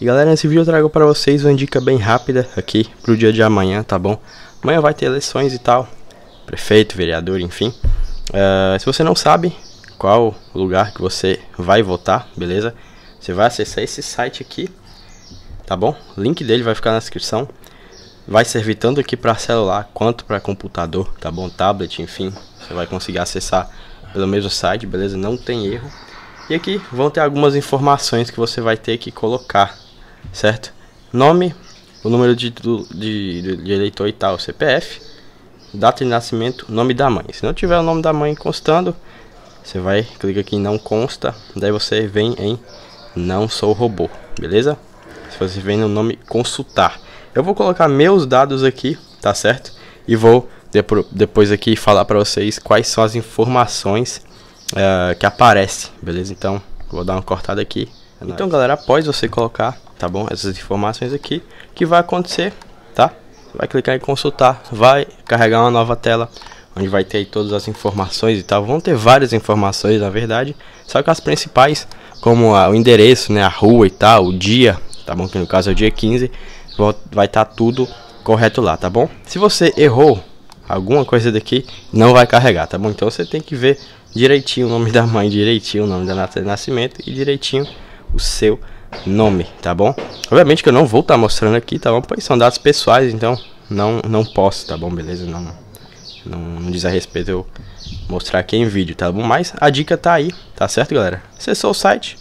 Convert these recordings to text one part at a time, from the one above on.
E galera, nesse vídeo eu trago para vocês uma dica bem rápida aqui pro dia de amanhã, tá bom? Amanhã vai ter eleições e tal, prefeito, vereador, enfim. Uh, se você não sabe qual lugar que você vai votar, beleza? Você vai acessar esse site aqui, tá bom? O link dele vai ficar na descrição. Vai servir tanto aqui para celular quanto para computador, tá bom? Tablet, enfim, você vai conseguir acessar pelo mesmo site, beleza? Não tem erro. E aqui vão ter algumas informações que você vai ter que colocar, certo? Nome, o número de, de, de eleitor e tal, CPF, data de nascimento, nome da mãe. Se não tiver o nome da mãe constando, você vai, clica aqui em não consta, daí você vem em não sou robô, beleza? Se você vem no nome consultar. Eu vou colocar meus dados aqui, tá certo? E vou depois aqui falar para vocês quais são as informações uh, que aparecem, beleza? Então, vou dar uma cortada aqui. É então, galera, após você colocar, tá bom, essas informações aqui, o que vai acontecer, tá? vai clicar em consultar, vai carregar uma nova tela, onde vai ter todas as informações e tal. Vão ter várias informações, na verdade, só que as principais, como a, o endereço, né, a rua e tal, o dia, tá bom? Que no caso é o dia 15, vai estar tá tudo correto lá, tá bom? Se você errou alguma coisa daqui, não vai carregar, tá bom? Então você tem que ver direitinho o nome da mãe, direitinho o nome da nascimento e direitinho o seu nome, tá bom? Obviamente que eu não vou estar tá mostrando aqui, tá bom? Pois são dados pessoais, então não, não posso, tá bom? Beleza? Não, não, não diz a respeito eu mostrar aqui em vídeo, tá bom? Mas a dica tá aí, tá certo, galera? Acessou o site,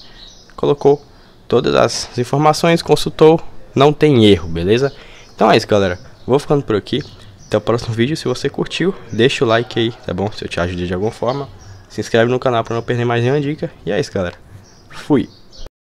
colocou todas as informações, consultou, não tem erro, beleza? Então é isso, galera. Vou ficando por aqui. Até o próximo vídeo. Se você curtiu, deixa o like aí, tá bom? Se eu te ajudei de alguma forma. Se inscreve no canal para não perder mais nenhuma dica. E é isso, galera. Fui!